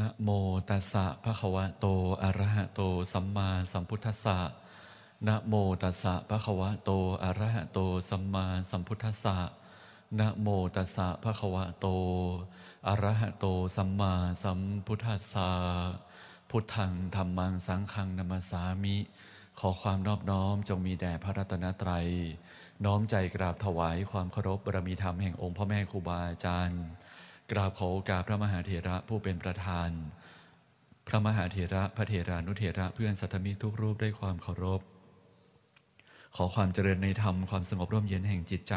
นะโมตัสสะภะคะวะโตอะระหะโตสัมมาสัมพุทธัสสะนะโมตัสสะภะคะวะโตอะระหะโตสัมมาสัมพุทธัสสะนะโมตัสสะภะคะวะโตอะระหะโตสัมมาสัมพุทธัสสะพุทธังธรรมังสังฆังนัมสามิ ขอความนอบน้อมจงมีแด่พระรัตนตรัย น้อมใจกราบถวายความเคารพบารมีธรรมแห่งองค์พ่อแม่ครูบาอาจารย์กราบขอโอกาสพระมหาเถระผู้เป็นประธาน พระมหาเถระพระเถรานุเถระเพื่อนสัตมิทุกรูปด้วยความเคารพ ขอความเจริญในธรรม ความสงบร่มเย็นแห่งจิตใจ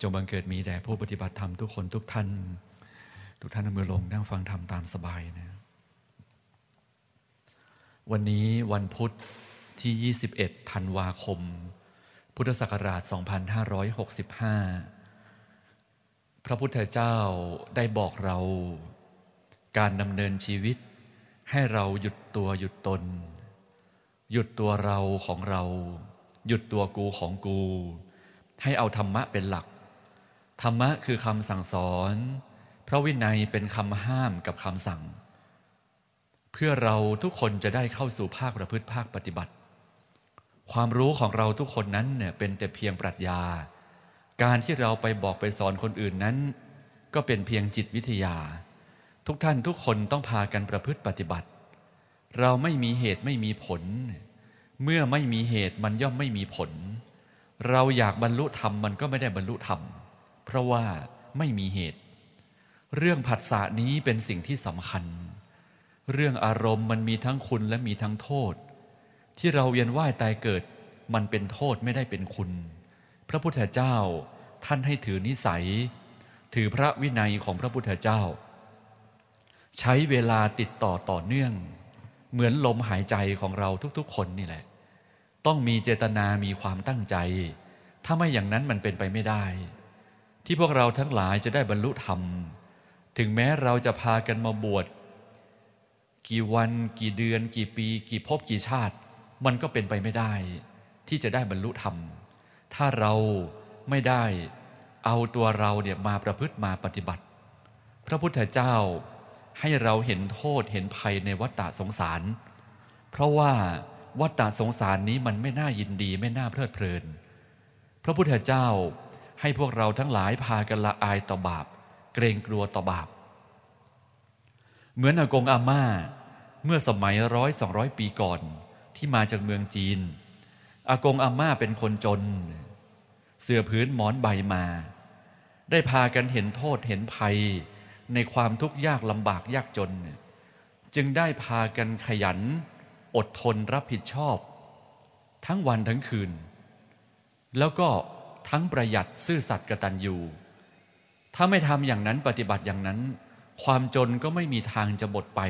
จงบังเกิดมีแด่ผู้ปฏิบัติธรรมทุกคนทุกท่าน ทุกท่านมือลงนั่งฟังธรรมตามสบายนะวันนี้วันพุทธที่ 21ธันวาคม พุทธศักราช 2565พระพุทธเจ้าได้บอกเราการดำเนินชีวิต ให้เราหยุดตัวหยุดตน หยุดตัวเราของเรา หยุดตัวกูของกู ให้เอาธรรมะเป็นหลัก ธรรมะคือคำสั่งสอน พระวินัยเป็นคำห้ามกับคำสั่ง เพื่อเราทุกคนจะได้เข้าสู่ภาคประพฤติภาคปฏิบัติ ความรู้ของเราทุกคนนั้นเนี่ยเป็นแต่เพียงปรัชญาการที่เราไปบอกไปสอนคนอื่นนั้น ก็เป็นเพียงจิตวิทยา ทุกท่านทุกคนต้องพากันประพฤติปฏิบัติ เราไม่มีเหตุไม่มีผล เมื่อไม่มีเหตุมันย่อมไม่มีผล เราอยากบรรลุธรรมมันก็ไม่ได้บรรลุธรรม เพราะว่าไม่มีเหตุ เรื่องผัสสะนี้เป็นสิ่งที่สำคัญ เรื่องอารมณ์มันมีทั้งคุณและมีทั้งโทษ ที่เราเวียนว่ายตายเกิด มันเป็นโทษไม่ได้เป็นคุณพระพุทธเจ้าท่านให้ถือนิสัย ถือพระวินัยของพระพุทธเจ้า ใช้เวลาติดต่อต่อเนื่อง เหมือนลมหายใจของเราทุกๆคนนี่แหละ ต้องมีเจตนามีความตั้งใจ ถ้าไม่อย่างนั้นมันเป็นไปไม่ได้ ที่พวกเราทั้งหลายจะได้บรรลุธรรม ถึงแม้เราจะพากันมาบวชกี่วันกี่เดือนกี่ปี กี่ภพกี่ชาติ มันก็เป็นไปไม่ได้ ที่จะได้บรรลุธรรมถ้าเราไม่ได้เอาตัวเราเนี่ยมาประพฤติมาปฏิบัติ พระพุทธเจ้าให้เราเห็นโทษเห็นภัยในวัฏฏะสงสาร เพราะว่าวัฏฏะสงสารนี้มันไม่น่ายินดีไม่น่าเพลิดเพลิน พระพุทธเจ้าให้พวกเราทั้งหลายพากันละอายต่อบาป เกรงกลัวต่อบาป เหมือนอากงอาม่าเมื่อสมัยร้อยสองร้อยปีก่อนที่มาจากเมืองจีนอากงอาม่าเป็นคนจน เสื้อพื้นหมอนใบมา ได้พากันเห็นโทษเห็นภัย ในความทุกข์ยากลำบากยากจน จึงได้พากันขยัน อดทนรับผิดชอบ ทั้งวันทั้งคืน แล้วก็ทั้งประหยัดซื่อสัตย์กระตันอยู่ ถ้าไม่ทำอย่างนั้นปฏิบัติอย่างนั้น ความจนก็ไม่มีทางจะหมดไป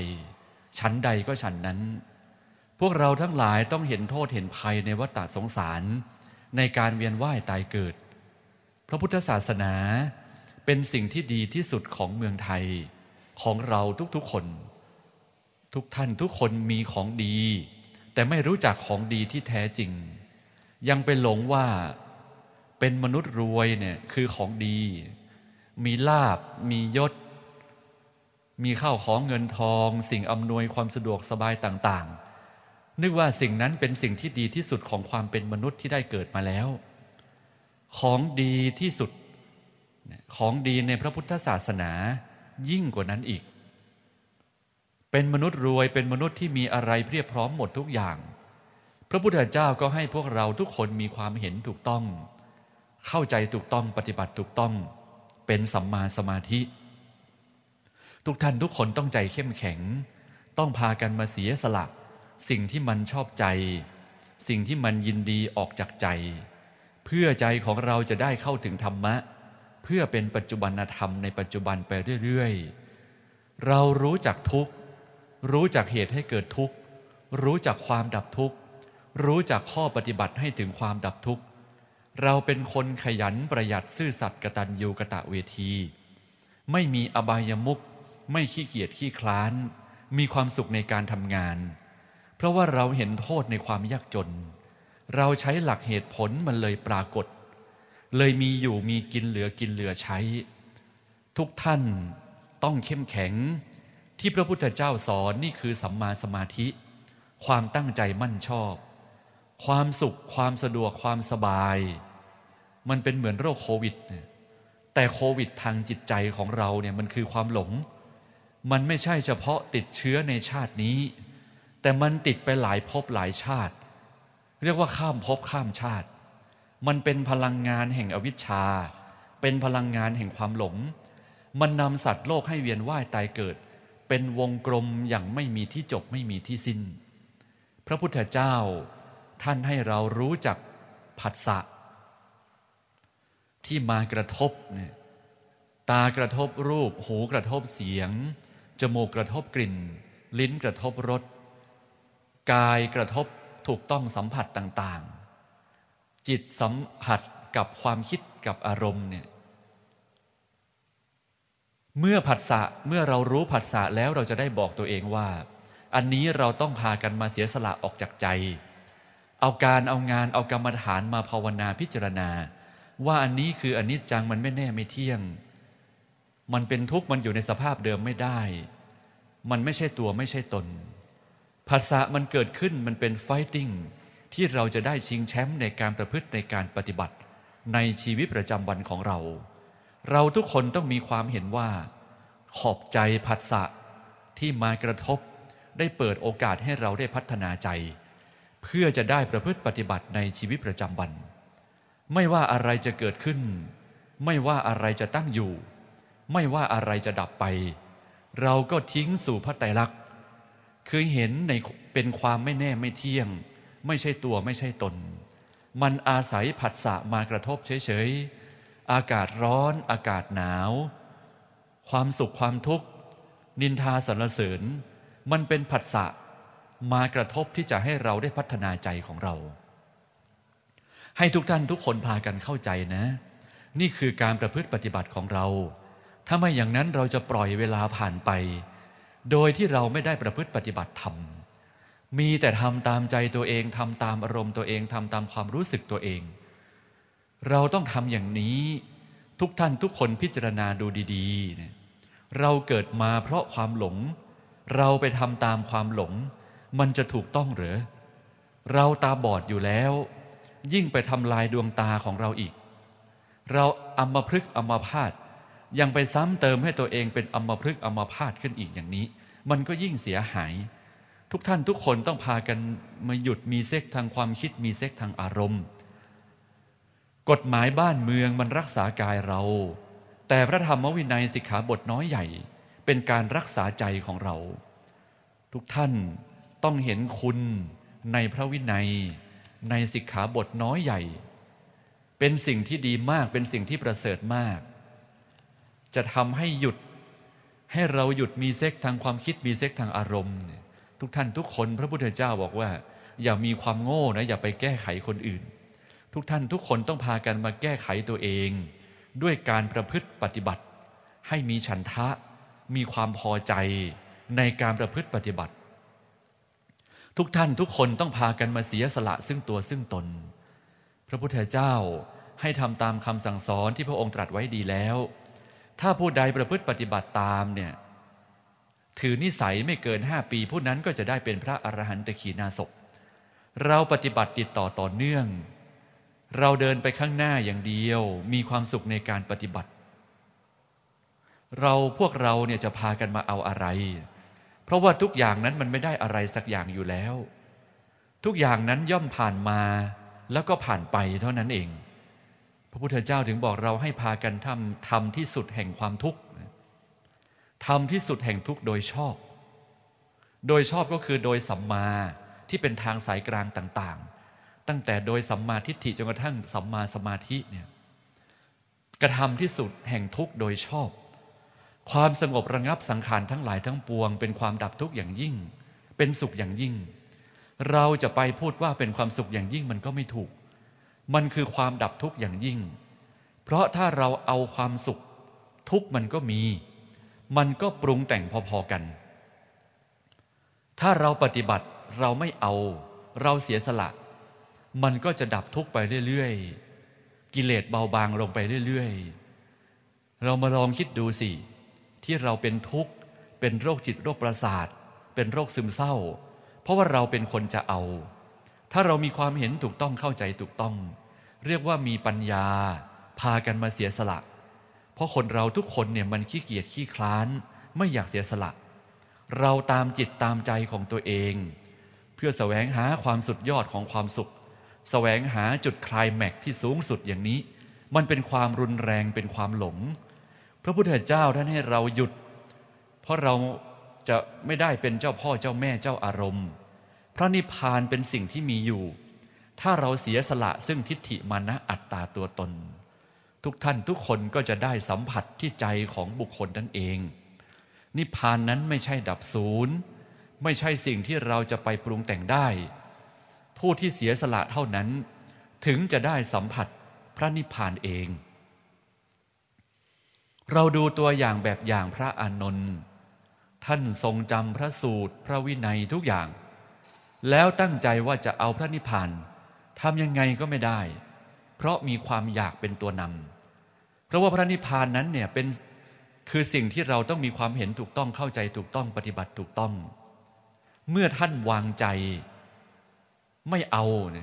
ชั้นใดก็ชั้นนั้นพวกเราทั้งหลายต้องเห็นโทษเห็นภัยในวัฏสงสาร ในการเวียนว่ายตายเกิด พระพุทธศาสนาเป็นสิ่งที่ดีที่สุดของเมืองไทย ของเราทุกๆคน ทุกท่านทุกคนมีของดี แต่ไม่รู้จักของดีที่แท้จริง ยังไปหลงว่าเป็นมนุษย์รวยเนี่ยคือของดี มีลาบ มียศ มีข้าวของเงินทอง สิ่งอำนวยความสะดวกสบายต่างๆนึกว่าสิ่งนั้นเป็นสิ่งที่ดีที่สุดของความเป็นมนุษย์ที่ได้เกิดมาแล้ว ของดีที่สุด ของดีในพระพุทธศาสนา ยิ่งกว่านั้นอีก เป็นมนุษย์รวย เป็นมนุษย์ที่มีอะไรเพียบพร้อมหมดทุกอย่าง พระพุทธเจ้าก็ให้พวกเราทุกคนมีความเห็นถูกต้อง เข้าใจถูกต้อง ปฏิบัติถูกต้อง เป็นสัมมาสมาธิ ทุกท่านทุกคนต้องใจเข้มแข็ง ต้องพากันมาเสียสละสิ่งที่มันชอบใจ สิ่งที่มันยินดีออกจากใจ เพื่อใจของเราจะได้เข้าถึงธรรมะ เพื่อเป็นปัจจุบันธรรมในปัจจุบันไปเรื่อย ๆ เรารู้จักทุกข์ รู้จักเหตุให้เกิดทุกข์รู้จักความดับทุกข์รู้จักข้อปฏิบัติให้ถึงความดับทุกข์เราเป็นคนขยันประหยัดซื่อสัตย์กตัญญูกะตะเวที ไม่มีอบายมุขไม่ขี้เกียจขี้คลาน มีความสุขในการทำงานเพราะว่าเราเห็นโทษในความยากจน เราใช้หลักเหตุผลมันเลยปรากฏ เลยมีอยู่มีกินเหลือกินเหลือใช้ ทุกท่านต้องเข้มแข็งที่พระพุทธเจ้าสอนนี่คือสัมมาสมาธิ ความตั้งใจมั่นชอบ ความสุขความสะดวกความสบาย มันเป็นเหมือนโรคโควิดแต่โควิดทางจิตใจของเราเนี่ยมันคือความหลง มันไม่ใช่เฉพาะติดเชื้อในชาตินี้แต่มันติดไปหลายภพหลายชาติ เรียกว่าข้ามภพข้ามชาติ มันเป็นพลังงานแห่งอวิชชา เป็นพลังงานแห่งความหลง มันนำสัตว์โลกให้เวียนว่ายตายเกิด เป็นวงกลมอย่างไม่มีที่จบ ไม่มีที่สิ้น พระพุทธเจ้าท่านให้เรารู้จักผัสสะ ที่มากระทบเนี่ยตากระทบรูปหูกระทบเสียง จมูกกระทบกลิ่น ลิ้นกระทบรสกายกระทบถูกต้องสัมผัสต่างๆ จิตสัมผัสกับความคิดกับอารมณ์เนี่ย เมื่อผัสสะเมื่อเรารู้ผัสสะแล้วเราจะได้บอกตัวเองว่า อันนี้เราต้องพากันมาเสียสละออกจากใจ เอาการเอางานเอากรรมฐานมาภาวนา พิจารณา ว่าอันนี้คืออันนี้จังมันไม่แน่ไม่เที่ยง มันเป็นทุกข์มันอยู่ในสภาพเดิมไม่ได้ มันไม่ใช่ตัวไม่ใช่ตนภาษามันเกิดขึ้นมันเป็นไฟติ้งที่เราจะได้ชิงแชมป์ในการประพฤติในการปฏิบัติ ในชีวิตประจำวันของเรา เราทุกคนต้องมีความเห็นว่า ขอบใจผัสสะที่มากระทบ ได้เปิดโอกาสให้เราได้พัฒนาใจ เพื่อจะได้ประพฤติปฏิบัติในชีวิตประจำวัน ไม่ว่าอะไรจะเกิดขึ้น ไม่ว่าอะไรจะตั้งอยู่ ไม่ว่าอะไรจะดับไป เราก็ทิ้งสู่พระไตรลักษณคือเห็นในเป็นความไม่แน่ไม่เที่ยง ไม่ใช่ตัวไม่ใช่ตน มันอาศัยผัสสะมากระทบ เฉยๆ อากาศร้อน อากาศหนาว ความสุขความทุกข์ นินทาสรรเสริญมันเป็นผัสสะ มากระทบที่จะให้เราได้พัฒนาใจของเรา ให้ทุกท่าน ทุกคนพากันเข้าใจนะ นี่คือการประพฤติปฏิบัติของเรา ถ้าไม่อย่างนั้นเราจะปล่อยเวลาผ่านไปโดยที่เราไม่ได้ประพฤติปฏิบัติธรรม มีแต่ทำตามใจตัวเอง ทำตามอารมณ์ตัวเอง ทำตามความรู้สึกตัวเอง เราต้องทำอย่างนี้ ทุกท่านทุกคนพิจารณาดูดีๆนเราเกิดมาเพราะความหลง เราไปทำตามความหลง มันจะถูกต้องหรือเราตาบอดอยู่แล้ว ยิ่งไปทำลายดวงตาของเราอีก เราอัมพฤกษ์อัมพาตยังไปซ้ำเติมให้ตัวเองเป็นอมพฤกษ์อมพาตขึ้นอีกอย่างนี้ มันก็ยิ่งเสียหาย ทุกท่านทุกคนต้องพากันมาหยุดมีเซ็กทางความคิดมีเซ็กทางอารมณ์ กฎหมายบ้านเมืองมันรักษากายเรา แต่พระธรรมวินัยสิกขาบทน้อยใหญ่ เป็นการรักษาใจของเรา ทุกท่านต้องเห็นคุณในพระวินัย ในสิกขาบทน้อยใหญ่ เป็นสิ่งที่ดีมากเป็นสิ่งที่ประเสริฐมากจะทำให้หยุดให้เราหยุดมีเซ็กทางความคิดมีเซ็กทางอารมณ์ ทุกท่านทุกคนพระพุทธเจ้าบอกว่า อย่ามีความโง่นะ อย่าไปแก้ไขคนอื่น ทุกท่านทุกคนต้องพากันมาแก้ไขตัวเอง ด้วยการประพฤติปฏิบัติ ให้มีฉันทะ มีความพอใจในการประพฤติปฏิบัติ ทุกท่านทุกคนต้องพากันมาเสียสละซึ่งตัวซึ่งตน พระพุทธเจ้าให้ทำตามคำสั่งสอนที่พระองค์ตรัสไว้ดีแล้วถ้าผู้ใดประพฤติปฏิบัติตามเนี่ย ถือนิสัยไม่เกินห้าปีผู้นั้นก็จะได้เป็นพระอรหันตขีนาศพเราปฏิบัติติดต่อต่อเนื่อง เราเดินไปข้างหน้าอย่างเดียวมีความสุขในการปฏิบัติ เราพวกเราเนี่ยจะพากันมาเอาอะไร เพราะว่าทุกอย่างนั้นมันไม่ได้อะไรสักอย่างอยู่แล้ว ทุกอย่างนั้นย่อมผ่านมาแล้วก็ผ่านไปเท่านั้นเองพระพุทธเจ้าถึงบอกเราให้พากันทำทำที่สุดแห่งความทุกข์ทำที่สุดแห่งทุกข์โดยชอบ โดยชอบก็คือโดยสัมมาที่เป็นทางสายกลางต่างๆ ตั้งแต่โดยสัมมาทิฏฐิจนกระทั่ง สัมมาสมาธิเนี่ยกระทำที่สุดแห่งทุกข์โดยชอบ ความสงบระงับสังขารทั้งหลายทั้งปวงเป็นความดับทุกข์อย่างยิ่ง เป็นสุขอย่างยิ่ง เราจะไปพูดว่าเป็นความสุขอย่างยิ่งมันก็ไม่ถูกมันคือความดับทุกข์อย่างยิ่ง เพราะถ้าเราเอาความสุข ทุกข์มันก็มี มันก็ปรุงแต่งพอๆกัน ถ้าเราปฏิบัติเราไม่เอา เราเสียสละ มันก็จะดับทุกข์ไปเรื่อย ๆ กิเลสเบาบางลงไปเรื่อยๆ เรามาลองคิดดูสิ ที่เราเป็นทุกข์เป็นโรคจิตโรคประสาท เป็นโรคซึมเศร้า เพราะว่าเราเป็นคนจะเอาถ้าเรามีความเห็นถูกต้องเข้าใจถูกต้อง เรียกว่ามีปัญญา พากันมาเสียสละ เพราะคนเราทุกคนเนี่ยมันขี้เกียจขี้คลานไม่อยากเสียสละ เราตามจิตตามใจของตัวเอง เพื่อสแสวงหาความสุดยอดของความสุขสแสวงหาจุดคลายแม็กที่สูงสุดอย่างนี้ มันเป็นความรุนแรงเป็นความหลง พระพุทธเจ้าท่านให้เราหยุด เพราะเราจะไม่ได้เป็นเจ้าพ่อเจ้าแม่เจ้าอารมณ์พระนิพพานเป็นสิ่งที่มีอยู่ ถ้าเราเสียสละซึ่งทิฏฐิมานะอัตตาตัวตน ทุกท่านทุกคนก็จะได้สัมผัสที่ใจของบุคคลนั่นเอง นิพพานนั้นไม่ใช่ดับศูนย์ ไม่ใช่สิ่งที่เราจะไปปรุงแต่งได้ ผู้ที่เสียสละเท่านั้น ถึงจะได้สัมผัสพระนิพพานเอง เราดูตัวอย่างแบบอย่างพระอานนท์ ท่านทรงจำพระสูตร พระวินัยทุกอย่างแล้วตั้งใจว่าจะเอาพระนิพพานทำยังไงก็ไม่ได้ เพราะมีความอยากเป็นตัวนำ เพราะว่าพระนิพพานนั้นเนี่ยเป็นคือสิ่งที่เราต้องมีความเห็นถูกต้องเข้าใจถูกต้องปฏิบัติถูกต้อง เมื่อท่านวางใจไม่เอาเ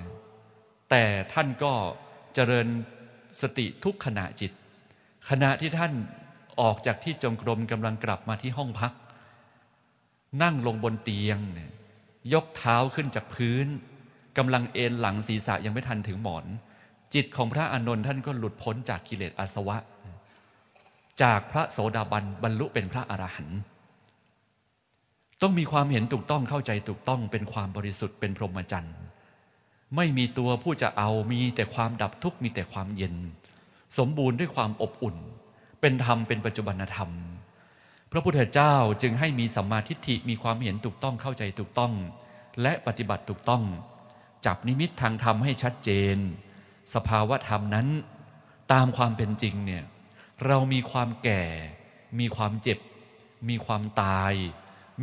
แต่ท่านก็เจริญสติทุกขณะจิต ขณะที่ท่านออกจากที่จงกรมกำลังกลับมาที่ห้องพัก นั่งลงบนเตียงเนี่ยยกเท้าขึ้นจากพื้นกำลังเอนหลังศีรษะยังไม่ทันถึงหมอน จิตของพระอานนท์ท่านก็หลุดพ้นจากกิเลสอาสวะ จากพระโสดาบันบรรลุเป็นพระอรหันต์ต้องมีความเห็นถูกต้องเข้าใจถูกต้องเป็นความบริสุทธิ์เป็นพรหมจรรย์ไม่มีตัวผู้จะเอามีแต่ความดับทุกข์มีแต่ความเย็น สมบูรณ์ด้วยความอบอุ่น เป็นธรรมเป็นปัจจุบันธรรมพระพุทธเจ้าจึงให้มีสัมมาทิฏฐิมีความเห็นถูกต้องเข้าใจถูกต้อง และปฏิบัติถูกต้อง จับนิมิตทางธรรมให้ชัดเจน สภาวะธรรมนั้น ตามความเป็นจริงเนี่ยเรามีความแก่ มีความเจ็บ มีความตาย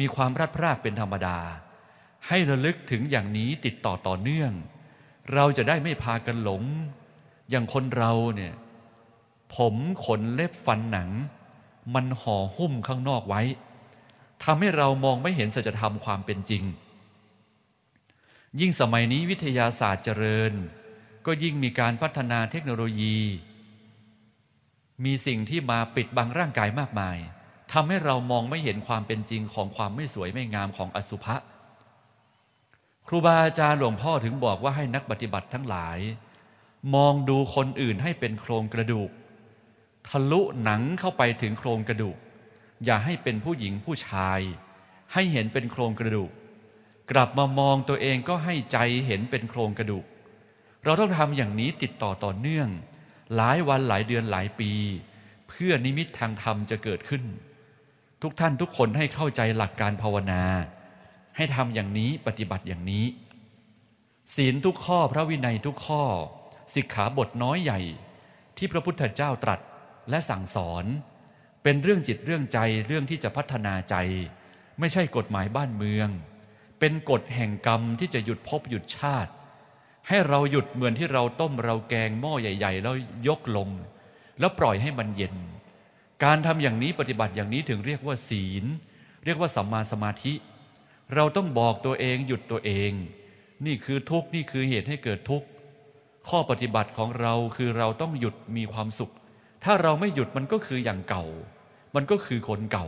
มีความรัดพรากเป็นธรรมดา ให้ระลึกถึงอย่างนี้ติดต่อต่อเนื่อง เราจะได้ไม่พากันหลง อย่างคนเราเนี่ยผมขนเล็บฟันหนังมันห่อหุ้มข้างนอกไว้ทำให้เรามองไม่เห็นสัจธรรมความเป็นจริง ยิ่งสมัยนี้วิทยาศาสตร์เจริญ ก็ยิ่งมีการพัฒนาเทคโนโลยี มีสิ่งที่มาปิด บัง ร่างกายมากมายทำให้เรามองไม่เห็นความเป็นจริงของความไม่สวยไม่งามของอสุภะครูบาอาจารย์หลวงพ่อถึงบอกว่าให้นักปฏิบัติทั้งหลาย มองดูคนอื่นให้เป็นโครงกระดูกทะลุหนังเข้าไปถึงโครงกระดูก อย่าให้เป็นผู้หญิงผู้ชาย ให้เห็นเป็นโครงกระดูก กลับมามองตัวเองก็ให้ใจเห็นเป็นโครงกระดูก เราต้องทำอย่างนี้ติดต่อต่อเนื่อง หลายวันหลายเดือนหลายปี เพื่อนิมิตทางธรรมจะเกิดขึ้น ทุกท่านทุกคนให้เข้าใจหลักการภาวนา ให้ทำอย่างนี้ปฏิบัติอย่างนี้ ศีลทุกข้อพระวินัยทุกข้อสิกขาบทน้อยใหญ่ที่พระพุทธเจ้าตรัสและสั่งสอนเป็นเรื่องจิตเรื่องใจเรื่องที่จะพัฒนาใจ ไม่ใช่กฎหมายบ้านเมือง เป็นกฎแห่งกรรมที่จะหยุดพบหยุดชาติ ให้เราหยุดเหมือนที่เราต้มเราแกงหม้อใหญ่ ๆ แล้วยกลง แล้วปล่อยให้มันเย็น การทำอย่างนี้ปฏิบัติอย่างนี้ถึงเรียกว่าศีล เรียกว่าสัมมาสมาธิ เราต้องบอกตัวเองหยุดตัวเอง นี่คือทุกข์นี่คือเหตุให้เกิดทุกข์ข้อปฏิบัติของเราคือเราต้องหยุดมีความสุขถ้าเราไม่หยุดมันก็คืออย่างเก่า มันก็คือคนเก่า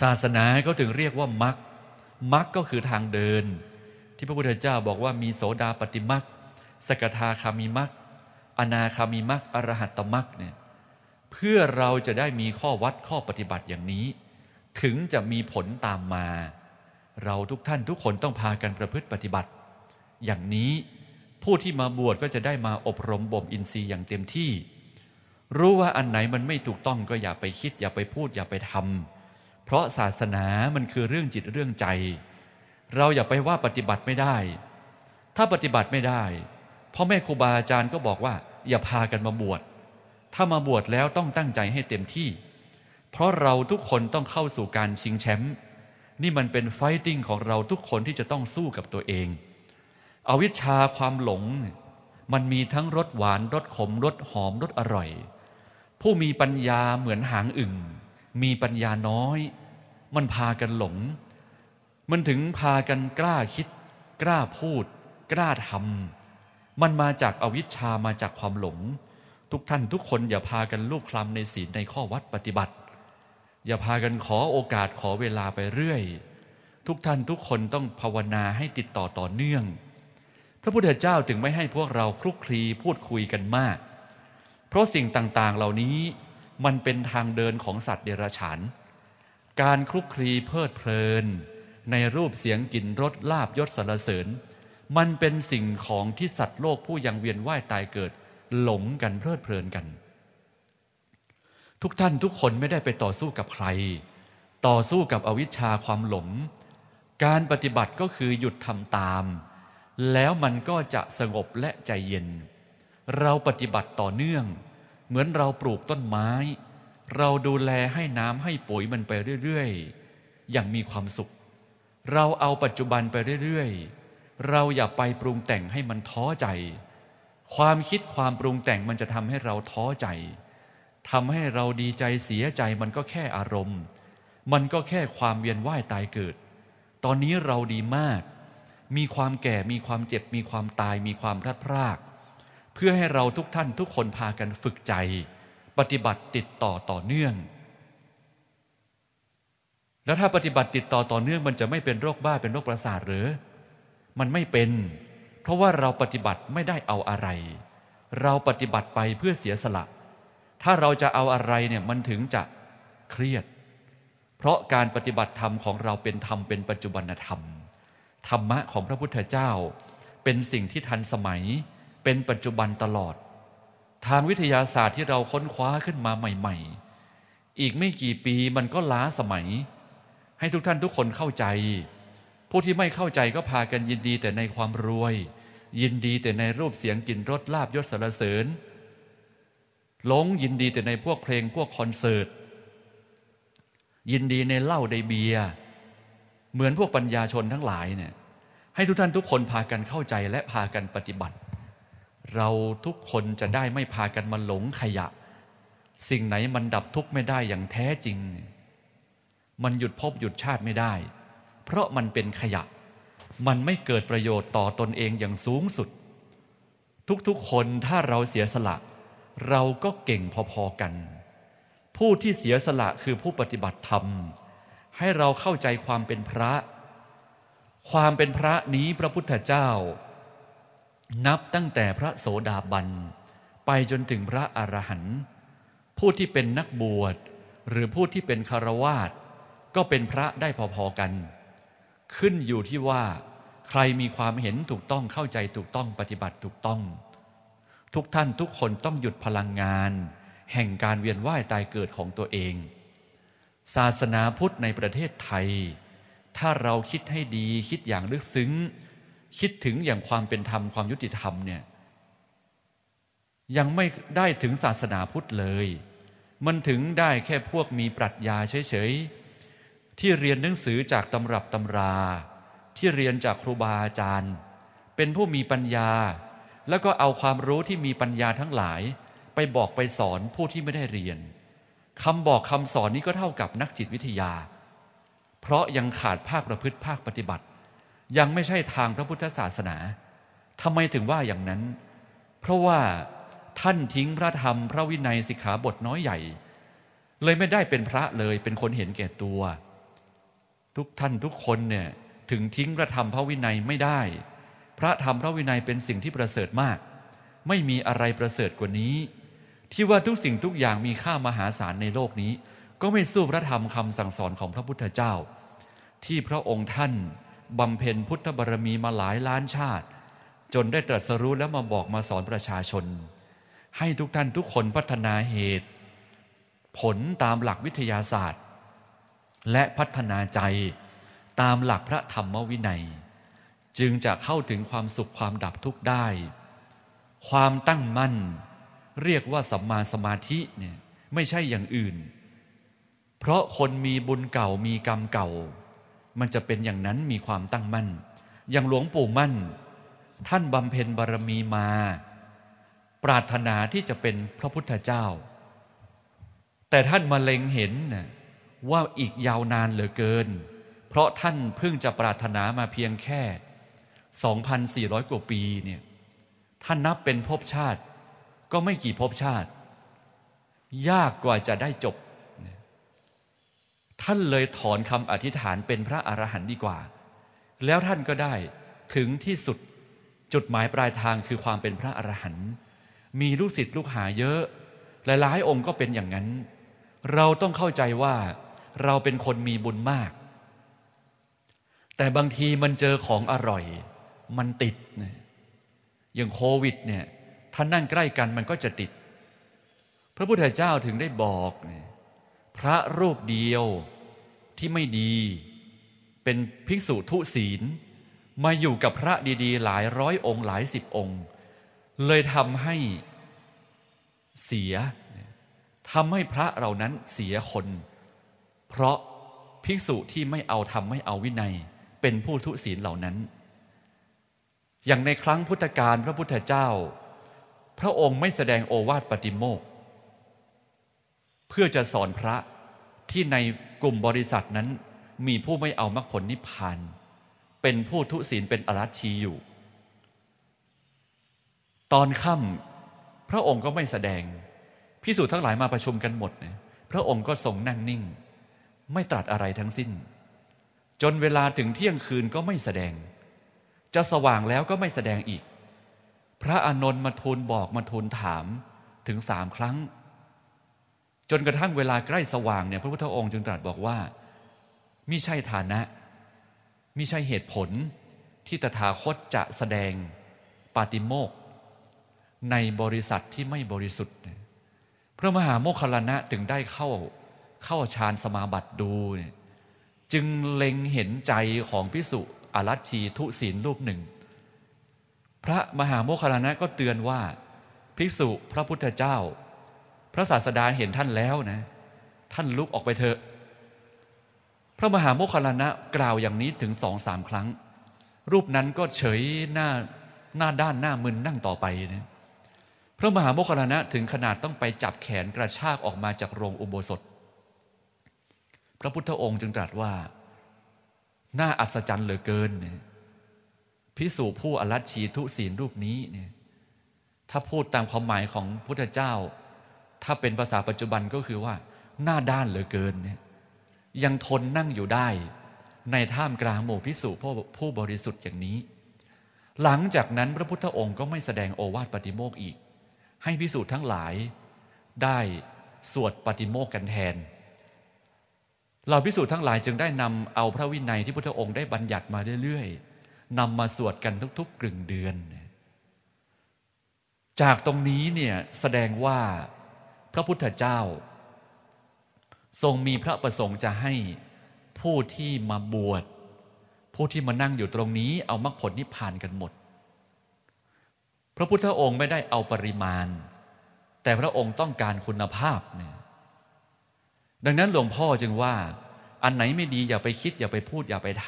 ศาสนาเขาถึงเรียกว่ามักมักก็คือทางเดิน ที่พระพุทธเจ้าบอกว่ามีโสดาปฏิมักสกทาคามีมักอนาคามีมักอรหัตตมักเนี่ยเพื่อเราจะได้มีข้อวัดข้อปฏิบัติอย่างนี้ ถึงจะมีผลตามมา เราทุกท่านทุกคนต้องพากันประพฤติปฏิบัติ อย่างนี้ผู้ที่มาบวชก็จะได้มาอบรมบ่มอินทรีย์อย่างเต็มที่รู้ว่าอันไหนมันไม่ถูกต้องก็อย่าไปคิด อย่าไปพูดอย่าไปทำเพราะศาสนามันคือเรื่องจิตเรื่องใจ เราอย่าไปว่าปฏิบัติไม่ได้ ถ้าปฏิบัติไม่ได้พ่อแม่ครูบาอาจารย์ก็บอกว่าอย่าพากันมาบวชถ้ามาบวชแล้วต้องตั้งใจให้เต็มที่ เพราะเราทุกคนต้องเข้าสู่การชิงแชมป์นี่มันเป็นไฟติ้งของเราทุกคนที่จะต้องสู้กับตัวเอง อวิชชาความหลง มันมีทั้งรสหวานรสขมรสหอมรสอร่อยผู้มีปัญญาเหมือนหางอึ่งมีปัญญาน้อย มันพากันหลง มันถึงพากันกล้าคิด กล้าพูด กล้าทำมันมาจากอวิชชา มาจากความหลง ทุกท่านทุกคนอย่าพากันลูกคลำในศีลในข้อวัดปฏิบัติ อย่าพากันขอโอกาสขอเวลาไปเรื่อย ทุกท่านทุกคนต้องภาวนาให้ติดต่อต่อเนื่อง พระพุทธเจ้าจึงไม่ให้พวกเราคลุกคลีพูดคุยกันมากราะสิ่งต่างๆ เหล่านี้มันเป็นทางเดินของสัตว์เดรัจฉาน การคลุกคลีเพลิดเพลิน ในรูปเสียงกลิ่นรสลาบยศสรรเสริญ มันเป็นสิ่งของที่สัตว์โลกผู้ยังเวียนว่ายตายเกิดหลงกันเพลิดเพลินกัน ทุกท่านทุกคนไม่ได้ไปต่อสู้กับใคร ต่อสู้กับอวิชชาความหลงการปฏิบัติก็คือหยุดทำตาม แล้วมันก็จะสงบและใจเย็น เราปฏิบัติต่อเนื่องเหมือนเราปลูกต้นไม้ เราดูแลให้น้ำให้ปุ๋ยมันไปเรื่อย ๆ อย่างมีความสุข เราเอาปัจจุบันไปเรื่อย ๆ เราอย่าไปปรุงแต่งให้มันท้อใจ ความคิดความปรุงแต่งมันจะทำให้เราท้อใจทำให้เราดีใจเสียใจมันก็แค่อารมณ์ มันก็แค่ความเวียนว่ายตายเกิด ตอนนี้เราดีมาก มีความแก่มีความเจ็บมีความตายมีความทัดพรากพรากเพื่อให้เราทุกท่านทุกคนพากันฝึกใจ ปฏิบัติติดต่อต่อเนื่อง แล้วถ้าปฏิบัติติดต่อต่อเนื่องมันจะไม่เป็นโรคบ้าเป็นโรคประสาทหรือ มันไม่เป็น เพราะว่าเราปฏิบัติไม่ได้เอาอะไร เราปฏิบัติไปเพื่อเสียสละ ถ้าเราจะเอาอะไรเนี่ย มันถึงจะเครียด เพราะการปฏิบัติธรรมของเราเป็นธรรมเป็นปัจจุบันธรรม ธรรมะของพระพุทธเจ้า เป็นสิ่งที่ทันสมัยเป็นปัจจุบันตลอด ทางวิทยาศาสตร์ที่เราค้นคว้าขึ้นมาใหม่ ๆ อีกไม่กี่ปีมันก็ล้าสมัย ให้ทุกท่านทุกคนเข้าใจ ผู้ที่ไม่เข้าใจก็พากันยินดีแต่ในความรวย ยินดีแต่ในรูปเสียงกลิ่นรสลาบยศสรรเสริญหลงยินดีแต่ในพวกเพลงพวกคอนเสิร์ต ยินดีในเหล้าในเบียเหมือนพวกปัญญาชนทั้งหลายเนี่ยให้ทุกท่านทุกคนพากันเข้าใจและพากันปฏิบัติเราทุกคนจะได้ไม่พากันมาหลงขยะสิ่งไหนมันดับทุกข์ไม่ได้อย่างแท้จริง มันหยุดพบหยุดชาติไม่ได้ เพราะมันเป็นขยะมันไม่เกิดประโยชน์ต่อตนเองอย่างสูงสุด ทุกๆคนถ้าเราเสียสละ เราก็เก่งพอๆกัน ผู้ที่เสียสละคือผู้ปฏิบัติธรรม ให้เราเข้าใจความเป็นพระ ความเป็นพระนี้พระพุทธเจ้านับตั้งแต่พระโสดาบันไปจนถึงพระอรหันต์ผู้ที่เป็นนักบวช หรือผู้ที่เป็นคารวาสก็เป็นพระได้พอ ๆ กัน ขึ้นอยู่ที่ว่าใครมีความเห็นถูกต้องเข้าใจถูกต้องปฏิบัติถูกต้อง ทุกท่านทุกคนต้องหยุดพลังงาน แห่งการเวียนว่ายตายเกิดของตัวเอง ศาสนาพุทธในประเทศไทย ถ้าเราคิดให้ดีคิดอย่างลึกซึ้งคิดถึงอย่างความเป็นธรรมความยุติธรรมเนี่ย ยังไม่ได้ถึงศาสนาพุทธเลย มันถึงได้แค่พวกมีปรัชญาเฉยๆ ที่เรียนหนังสือจากตำรับตำรา ที่เรียนจากครูบาอาจารย์ เป็นผู้มีปัญญา แล้วก็เอาความรู้ที่มีปัญญาทั้งหลาย ไปบอกไปสอนผู้ที่ไม่ได้เรียนคำบอกคำสอนนี้ก็เท่ากับนักจิตวิทยา เพราะยังขาดภาคประพฤติภาคปฏิบัติยังไม่ใช่ทางพระพุทธศาสนา ทำไมถึงว่าอย่างนั้น เพราะว่าท่านทิ้งพระธรรมพระวินัยสิกขาบทน้อยใหญ่ เลยไม่ได้เป็นพระเลยเป็นคนเห็นแก่ตัว ทุกท่านทุกคนเนี่ยถึงทิ้งพระธรรมพระวินัยไม่ได้ พระธรรมพระวินัยเป็นสิ่งที่ประเสริฐมาก ไม่มีอะไรประเสริฐกว่านี้ ที่ว่าทุกสิ่งทุกอย่างมีค่ามหาศาลในโลกนี้ ก็ไม่สู้พระธรรมคำสั่งสอนของพระพุทธเจ้า ที่พระองค์ท่านบำเพ็ญพุทธบารมีมาหลายล้านชาติ จนได้ตรัสรู้แล้วมาบอกมาสอนประชาชน ให้ทุกท่านทุกคนพัฒนาเหตุ ผลตามหลักวิทยาศาสตร์ และพัฒนาใจ ตามหลักพระธรรมวินัย จึงจะเข้าถึงความสุขความดับทุกข์ได้ ความตั้งมั่นเรียกว่าสัมมาสมาธิเนี่ยไม่ใช่อย่างอื่น เพราะคนมีบุญเก่ามีกรรมเก่ามันจะเป็นอย่างนั้นมีความตั้งมั่น อย่างหลวงปู่มั่น ท่านบำเพ็ญบารมีมา ปรารถนาที่จะเป็นพระพุทธเจ้า แต่ท่านมาเล็งเห็นว่าอีกยาวนานเหลือเกิน เพราะท่านเพิ่งจะปรารถนามาเพียงแค่ 2,400 กว่าปีเนี่ยท่านนับเป็นภพชาติ ก็ไม่กี่ภพชาติ ยากกว่าจะได้จบท่านเลยถอนคำอธิษฐานเป็นพระอรหันต์ดีกว่า แล้วท่านก็ได้ถึงที่สุดจุดหมายปลายทางคือความเป็นพระอรหันต์ มีลูกศิษย์ลูกหาเยอะ หลายๆองค์ก็เป็นอย่างนั้น เราต้องเข้าใจว่าเราเป็นคนมีบุญมาก แต่บางทีมันเจอของอร่อยมันติด อย่างโควิดเนี่ย ท่านนั่งใกล้กันมันก็จะติด พระพุทธเจ้าถึงได้บอกเนี่ยพระรูปเดียวที่ไม่ดี เป็นภิกษุทุศีลมาอยู่กับพระดีๆ หลายร้อยองค์หลายสิบองค์ เลยทำให้เสียทำให้พระเหล่านั้นเสียคน เพราะภิกษุที่ไม่เอาทำไม่เอาวินัย เป็นผู้ทุศีลเหล่านั้น อย่างในครั้งพุทธกาลพระพุทธเจ้า พระองค์ไม่แสดงโอวาทปฏิโมกข์เพื่อจะสอนพระที่ในกลุ่มบริษัทนั้น มีผู้ไม่เอามรรคผลนิพพาน เป็นผู้ทุศีล เป็นอรัชชีอยู่ ตอนค่ำพระองค์ก็ไม่แสดง พิสูจน์ทั้งหลายมาประชุมกันหมดนะพระองค์ก็ทรงนั่งนิ่ง ไม่ตรัสอะไรทั้งสิ้น จนเวลาถึงเที่ยงคืนก็ไม่แสดง จะสว่างแล้วก็ไม่แสดงอีก พระอานนท์มาทูลบอกมาทูลถามถึงสามครั้งจนกระทั่งเวลาใกล้สว่างเนี่ยพระพุทธองค์จึงตรัสบอกว่ามิใช่ฐานะมิใช่เหตุผลที่ตถาคตจะแสดงปาติโมก ในบริษัทที่ไม่บริสุทธิ์พระมหาโมคคลานะถึงได้เข้าเข้าฌานสมาบัติดู จึงเล็งเห็นใจของพิสุอารัชชีทุศีลรูปหนึ่ง พระมหาโมคคลลนะก็เตือนว่า ภิกษุพระพุทธเจ้าพระศาสดาเห็นท่านแล้วนะ ท่านลุกออกไปเถอะพระมหาโมคคัลลานะกล่าวอย่างนี้ถึงสองสามครั้ง รูปนั้นก็เฉยหน้าหน้าด้านหน้ามึนนั่งต่อไปนะพระมหาโมคคัลลานะถึงขนาดต้องไปจับแขนกระชากออกมาจากโรงอุโบสถ พระพุทธองค์จึงตรัสว่าน่าอัศจรรย์เหลือเกินเนี่ยพิสูจผู้อรัชชีทุศีลรูปนี้เนี่ยถ้าพูดตามความหมายของพุทธเจ้าถ้าเป็นภาษาปัจจุบันก็คือว่า หน้าด้านเหลือเกินเนี่ยยังทนนั่งอยู่ได้ในท่ามกลางหมู่พิสุผูผู้บริสุทธิ์อย่างนี้ หลังจากนั้นพระพุทธองค์ก็ไม่แสดงโอวาทปฏิโมกอีก ให้พิสูจน์ทั้งหลาย ได้สวดปฏิโมกกันแทนเราพิสูจน์ทั้งหลาย จึงได้นำเอาพระวินัยที่พุทธองค์ได้บัญญัติมาเรื่อยๆนำมาสวดกันทุกๆกลึงเดือน จากตรงนี้เนี่ยแสดงว่าพระพุทธเจ้า ทรงมีพระประสงค์จะให้ผู้ที่มาบวชผู้ที่มานั่งอยู่ตรงนี้เอามรรคผลนิพพานกันหมด พระพุทธองค์ไม่ได้เอาปริมาณ แต่พระองค์ต้องการคุณภาพเนี่ยดังนั้นหลวงพ่อจึงว่า อันไหนไม่ดีอย่าไปคิดอย่าไปพูดอย่าไปท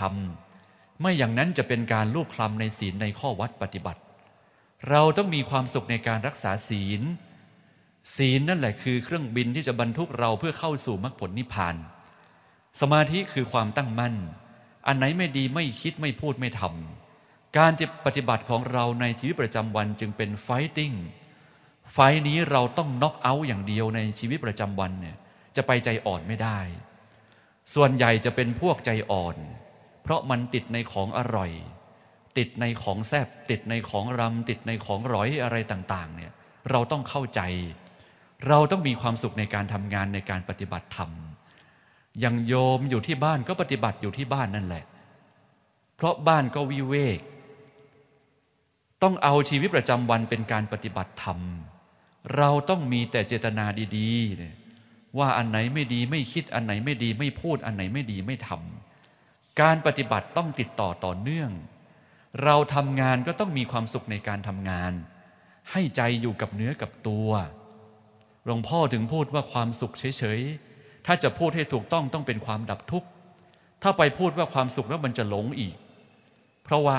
ำไม่อย่างนั้นจะเป็นการลูกคลำในศีลในข้อวัดปฏิบัติ เราต้องมีความสุขในการรักษาศีลศีลนั่นแหละคือเครื่องบินที่จะบรรทุกเราเพื่อเข้าสู่มรรคผลนิพพาน สมาธิคือความตั้งมั่น อันไหนไม่ดีไม่คิดไม่พูดไม่ทำ การปฏิบัติของเราในชีวิตประจำวันจึงเป็นไฟติ้ง ไฟนี้เราต้องน็อกเอาท์อย่างเดียวในชีวิตประจำวันเนี่ยจะไปใจอ่อนไม่ได้ ส่วนใหญ่จะเป็นพวกใจอ่อน เพราะมันติดในของอร่อย ติดในของแซบติดในของรำติดในของร้อยอะไรต่างๆ เนี่ยเราต้องเข้าใจเราต้องมีความสุขในการทำงานในการปฏิบัติธรรมอย่างโยมอยู่ที่บ้านก็ปฏิบัติอยู่ที่บ้านนั่นแหละ เพราะบ้านก็วิเวก ต้องเอาชีวิตประจำวันเป็นการปฏิบัติธรรม เราต้องมีแต่เจตนาดีๆ ว่าอันไหนไม่ดีไม่คิดอันไหนไม่ดีไม่พูดอันไหนไม่ดีไม่ทำ การปฏิบัติต้องติดต่อต่อเนื่อง เราทำงานก็ต้องมีความสุขในการทำงาน ให้ใจอยู่กับเนื้อกับตัวหลวงพ่อถึงพูดว่าความสุขเฉยๆ ถ้าจะพูดให้ถูกต้องต้องเป็นความดับทุกข์ ถ้าไปพูดว่าความสุขแล้วมันจะหลงอีก เพราะว่า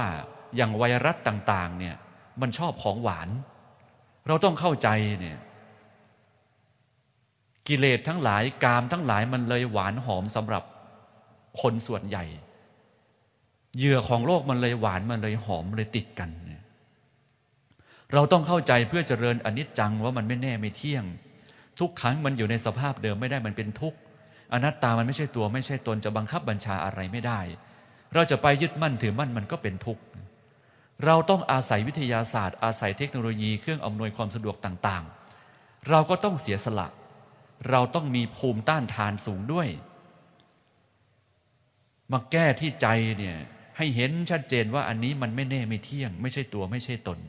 อย่างไวรัสต่างๆ เนี่ยมันชอบของหวาน เราต้องเข้าใจเนี่ย กิเลสทั้งหลายกามทั้งหลายมันเลยหวานหอมสำหรับ คนส่วนใหญ่ เหยื่อของโลกมันเลยหวานมันเลยหอมเลยติดกันเราต้องเข้าใจเพื่อเจริญอนิจจังว่ามันไม่แน่ไม่เที่ยงทุกครั้งมันอยู่ในสภาพเดิมไม่ได้มันเป็นทุกข์อนัตตามันไม่ใช่ตัวไม่ใช่ตนจะบังคับบัญชาอะไรไม่ได้ เราจะไปยึดมั่นถือมั่นมันก็เป็นทุกข์ เราต้องอาศัยวิทยาศาสตร์ อาศัยเทคโนโลยีเครื่องอำนวยความสะดวกต่างๆ เราก็ต้องเสียสละ เราต้องมีภูมิต้านทานสูงด้วย มาแก้ที่ใจเนี่ยให้เห็นชัดเจนว่าอันนี้มันไม่แน่ไม่เที่ยง ไม่ใช่ตัวไม่ใช่ตน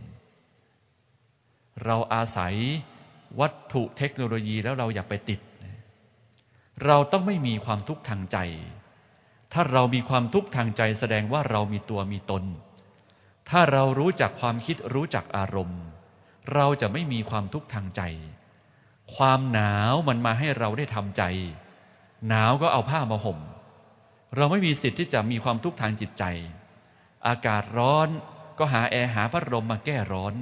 เราอาศัยวัตถุเทคโนโลยีแล้วเราอย่าไปติด เราต้องไม่มีความทุกข์ทางใจ ถ้าเรามีความทุกข์ทางใจแสดงว่าเรามีตัวมีตน ถ้าเรารู้จักความคิดรู้จักอารมณ์ เราจะไม่มีความทุกข์ทางใจ ความหนาวมันมาให้เราได้ทำใจ หนาวก็เอาผ้ามาห่ม เราไม่มีสิทธิ์ที่จะมีความทุกข์ทางจิตใจ อากาศร้อนก็หาแอร์หาพัดลมมาแก้ร้อน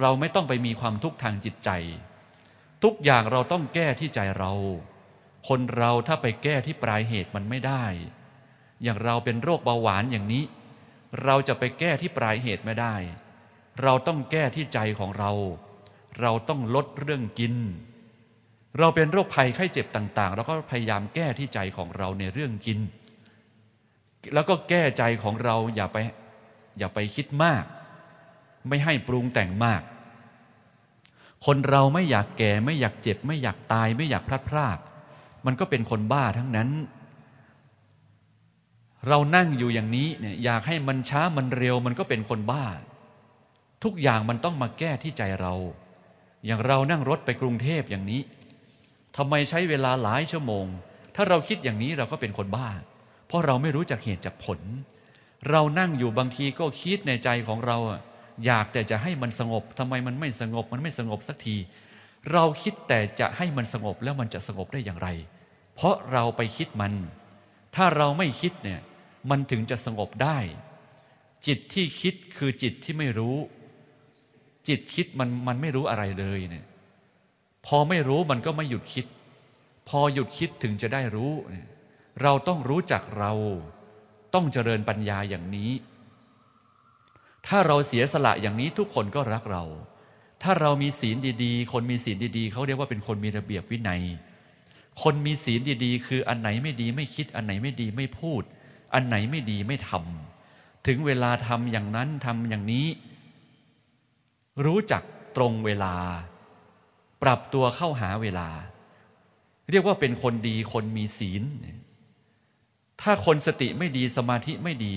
เราไม่ต้องไปมีความทุกข์ทางจิตใจ ทุกอย่างเราต้องแก้ที่ใจเรา คนเราถ้าไปแก้ที่ปลายเหตุมันไม่ได้ อย่างเราเป็นโรคเบาหวานอย่างนี้ เราจะไปแก้ที่ปลายเหตุไม่ได้ เราต้องแก้ที่ใจของเรา เราต้องลดเรื่องกิน เราเป็นโรคภัยไข้เจ็บต่างๆ เราก็พยายามแก้ที่ใจของเราในเรื่องกิน แล้วก็แก้ใจของเราอย่าไปอย่าไปคิดมากไม่ให้ปรุงแต่งมาก คนเราไม่อยากแก่ไม่อยากเจ็บไม่อยากตาย ไม่อยากพลัดพราก มันก็เป็นคนบ้าทั้งนั้น เรานั่งอยู่อย่างนี้เนี่ยอยากให้มันช้ามันเร็วมันก็เป็นคนบ้า ทุกอย่างมันต้องมาแก้ที่ใจเรา อย่างเรานั่งรถไปกรุงเทพอย่างนี้ทำไมใช้เวลาหลายชั่วโมง ถ้าเราคิดอย่างนี้เราก็เป็นคนบ้า เพราะเราไม่รู้จักเหตุจากผล เรานั่งอยู่บางทีก็คิดในใจของเราอะอยากแต่จะให้มันสงบ ทำไมมันไม่สงบ มันไม่สงบสักที เราคิดแต่จะให้มันสงบแล้วมันจะสงบได้อย่างไร เพราะเราไปคิดมัน ถ้าเราไม่คิดเนี่ยมันถึงจะสงบได้ จิตที่คิดคือจิตที่ไม่รู้ จิตคิดมันมันไม่รู้อะไรเลยเนี่ยพอไม่รู้มันก็ไม่หยุดคิด พอหยุดคิดถึงจะได้รู้ เราต้องรู้จักเรา ต้องเจริญปัญญาอย่างนี้ถ้าเราเสียสละอย่างนี้ทุกคนก็รักเรา ถ้าเรามีศีลดีๆ คนมีศีลดีๆ เขาเรียกว่าเป็นคนมีระเบียบวินัย คนมีศีลดีๆ คืออันไหนไม่ดีไม่คิด อันไหนไม่ดีไม่พูด อันไหนไม่ดีไม่ทำ ถึงเวลาทำอย่างนั้นทำอย่างนี้ รู้จักตรงเวลาปรับตัวเข้าหาเวลา เรียกว่าเป็นคนดีคนมีศีล ถ้าคนสติไม่ดีสมาธิไม่ดี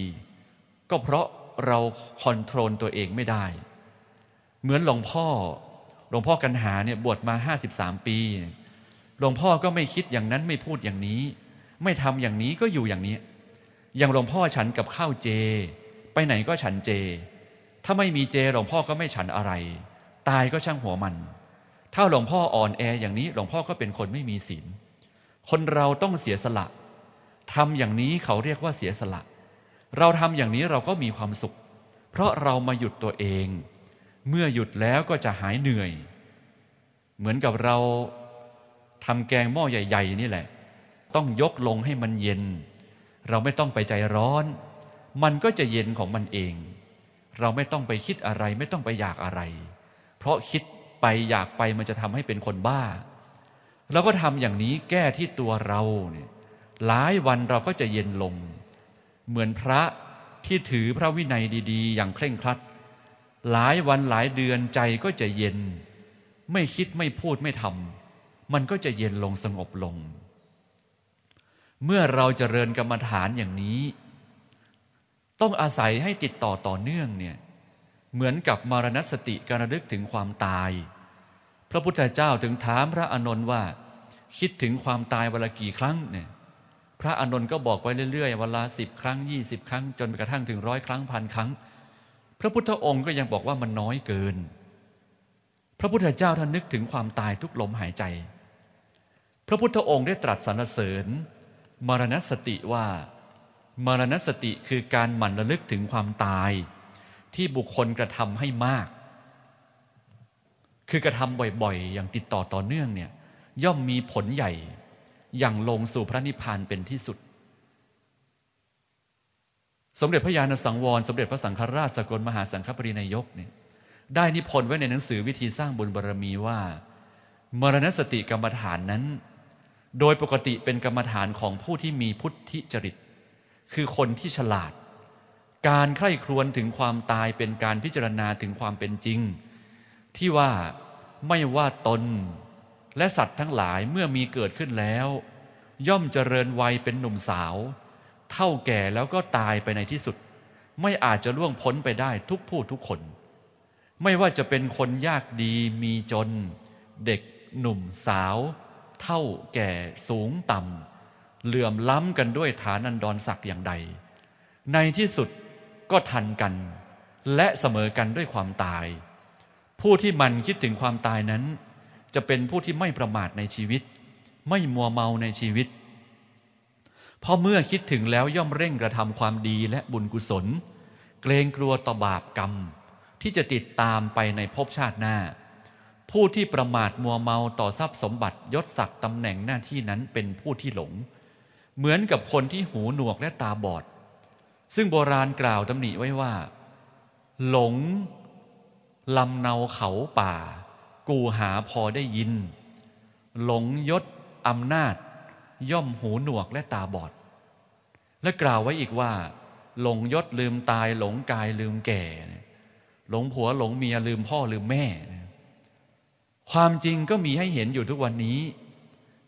ก็เพราะเราคอนโทรล ตัวเองไม่ได้ เหมือนหลวงพ่อหลวงพ่อกันหาเนี่ยบวชมา53ปีหลวงพ่อก็ไม่คิดอย่างนั้นไม่พูดอย่างนี้ ไม่ทำอย่างนี้ก็อยู่อย่างนี้ อย่างหลวงพ่อฉันกับข้าว เจ ไปไหนก็ฉันเจ ถ้าไม่มีเจหลวงพ่อก็ไม่ฉันอะไร ตายก็ช่างหัวมัน ถ้าหลวงพ่ออ่อนแออย่างนี้หลวงพ่อก็เป็นคนไม่มีศีลคนเราต้องเสียสละทำอย่างนี้เขาเรียกว่าเสียสละเราทำอย่างนี้เราก็มีความสุข เพราะเรามาหยุดตัวเอง เมื่อหยุดแล้วก็จะหายเหนื่อย เหมือนกับเราทำแกงหม้อใหญ่ ๆ นี่แหละ ต้องยกลงให้มันเย็น เราไม่ต้องไปใจร้อน มันก็จะเย็นของมันเอง เราไม่ต้องไปคิดอะไรไม่ต้องไปอยากอะไร เพราะคิดไปอยากไปมันจะทำให้เป็นคนบ้าเราก็ทำอย่างนี้แก้ที่ตัวเราเนี่ยหลายวันเราก็จะเย็นลงเหมือนพระที่ถือพระวินัยดีๆอย่างเคร่งครัด หลายวันหลายเดือนใจก็จะเย็น ไม่คิดไม่พูดไม่ทำมันก็จะเย็นลงสงบลง เมื่อเราจเจริญกรรมฐานอย่างนี้ ต้องอาศัยให้ติดต่อต่อเนื่องเนี่ยเหมือนกับมรณสติการระลึกถึงความตาย พระพุทธเจ้าถึงถามพระอนนท์ว่า คิดถึงความตายวันละกี่ครั้งเนี่ยพระอานนท์ก็บอกไว้เรื่อยๆวันละสิบครั้งยี่สิบครั้งจนกระทั่งถึงร้อยครั้งพันครั้ง พระพุทธองค์ก็ยังบอกว่ามันน้อยเกิน พระพุทธเจ้าท่านนึกถึงความตายทุกลมหายใจ พระพุทธองค์ได้ตรัสสรรเสริญ มรณสติว่า มรณสติคือการหมั่นระลึกถึงความตายที่บุคคลกระทำให้มาก คือกระทำบ่อยๆอย่างติดต่อต่อเนื่องเนี่ยย่อมมีผลใหญ่อย่างลงสู่พระนิพพาน เป็นที่สุด สมเด็จพระญาณสังวรสมเด็จพระสังฆราชสกลมหาสังฆปรินายกเนี่ยได้นิพนธ์ไว้ในหนังสือวิธีสร้างบุญบารรมีว่า มรณสติกรรมฐานนั้น โดยปกติเป็นกรรมฐานของผู้ที่มีพุทธิจริต คือคนที่ฉลาด การใคร่ครวญถึงความตายเป็นการพิจารณาถึงความเป็นจริง ที่ว่าไม่ว่าตนและสัตว์ทั้งหลายเมื่อมีเกิดขึ้นแล้ว ย่อมเจริญวัยเป็นหนุ่มสาว เท่าแก่แล้วก็ตายไปในที่สุด ไม่อาจจะล่วงพ้นไปได้ทุกผู้ทุกคน ไม่ว่าจะเป็นคนยากดีมีจน เด็ก หนุ่มสาว เท่าแก่สูงต่ำ เหลื่อมล้ำกันด้วยฐานันดรศักดิ์อย่างใด ในที่สุดก็ทันกัน และเสมอกันด้วยความตาย ผู้ที่มันคิดถึงความตายนั้นจะเป็นผู้ที่ไม่ประมาทในชีวิต ไม่มัวเมาในชีวิต เพราะเมื่อคิดถึงแล้วย่อมเร่งกระทำความดีและบุญกุศล เกรงกลัวต่อบาปกรรม ที่จะติดตามไปในภพชาติหน้า ผู้ที่ประมาทมัวเมาต่อทรัพย์สมบัติยศศักดิ์ตำแหน่งหน้าที่นั้นเป็นผู้ที่หลง เหมือนกับคนที่หูหนวกและตาบอด ซึ่งโบราณกล่าวตำหนิไว้ว่า หลงลำเนาเขาป่ากูหาพอได้ยิน หลงยศอำนาจ ย่อมหูหนวกและตาบอด และกล่าวไว้อีกว่า หลงยศลืมตายหลงกายลืมแก่ หลงผัวหลงเมียลืมพ่อลืมแม่ ความจริงก็มีให้เห็นอยู่ทุกวันนี้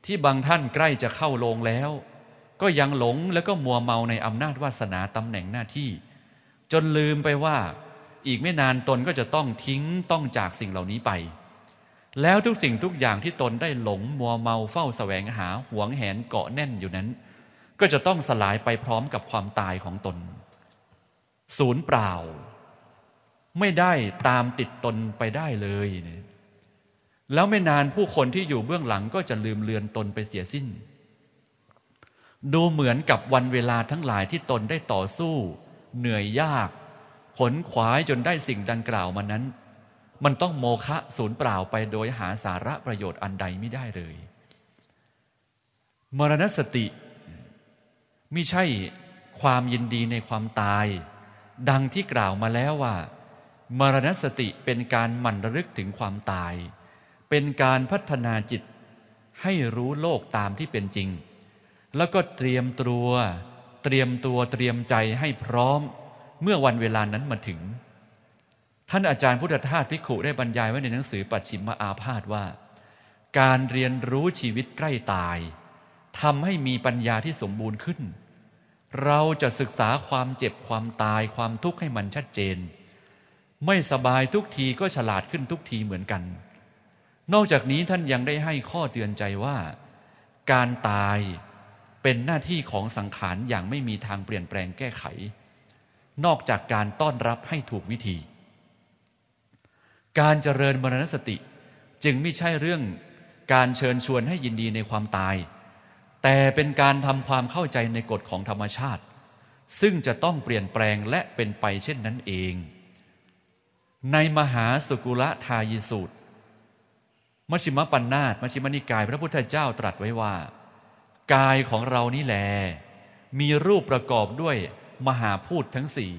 ที่บางท่านใกล้จะเข้าโรงแล้ว ก็ยังหลงแล้วก็มัวเมาในอำนาจวาสนาตำแหน่งหน้าที่ จนลืมไปว่า อีกไม่นานตนก็จะต้องทิ้งต้องจากสิ่งเหล่านี้ไปแล้วทุกสิ่งทุกอย่างที่ตนได้หลงมัวเมาเฝ้าสแสวงหาหวงแหนเกาะแน่นอยู่นั้น ก็จะต้องสลายไปพร้อมกับความตายของตน ศูนย์เปล่า ไม่ได้ตามติดตนไปได้เลยเนี่ยแล้วไม่นานผู้คนที่อยู่เบื้องหลังก็จะลืมเลือนตนไปเสียสิ้น ดูเหมือนกับวันเวลาทั้งหลายที่ตนได้ต่อสู้ เหนื่อยยากผลขวายจนได้สิ่งดังกล่าวมานั้นมันต้องโมฆะสูญเปล่าไปโดยหาสาระประโยชน์อันใดไม่ได้เลย มรณสติไม่ใช่ความยินดีในความตาย ดังที่กล่าวมาแล้วว่า มรณสติเป็นการหมั่นระลึกถึงความตาย เป็นการพัฒนาจิตให้รู้โลกตามที่เป็นจริง แล้วก็เตรียมตัวเตรียมตัวเตรียมใจให้พร้อมเมื่อวันเวลานั้นมาถึงท่านอาจารย์พุทธทาสพิขุได้บรรยายไว้ในหนังสือปัจฉิมมาอาพาธว่า การเรียนรู้ชีวิตใกล้ตายทำให้มีปัญญาที่สมบูรณ์ขึ้น เราจะศึกษาความเจ็บความตายความทุกข์ให้มันชัดเจน ไม่สบายทุกทีก็ฉลาดขึ้นทุกทีเหมือนกัน นอกจากนี้ท่านยังได้ให้ข้อเตือนใจว่า การตายเป็นหน้าที่ของสังขารอย่างไม่มีทางเปลี่ยนแปลงแก้ไข นอกจากการต้อนรับให้ถูกวิธีการเจริญมรณสติ จึงไม่ใช่เรื่องการเชิญชวนให้ยินดีในความตาย แต่เป็นการทำความเข้าใจในกฎของธรรมชาติ ซึ่งจะต้องเปลี่ยนแปลงและเป็นไปเช่นนั้นเอง ในมหาสุกุละทายสูตรมชิมปัญนาตมชิมนิกายพระพุทธเจ้าตรัสไว้ว่า กายของเรานี่แหลมีรูปประกอบด้วยมหาพูดทั้งสี่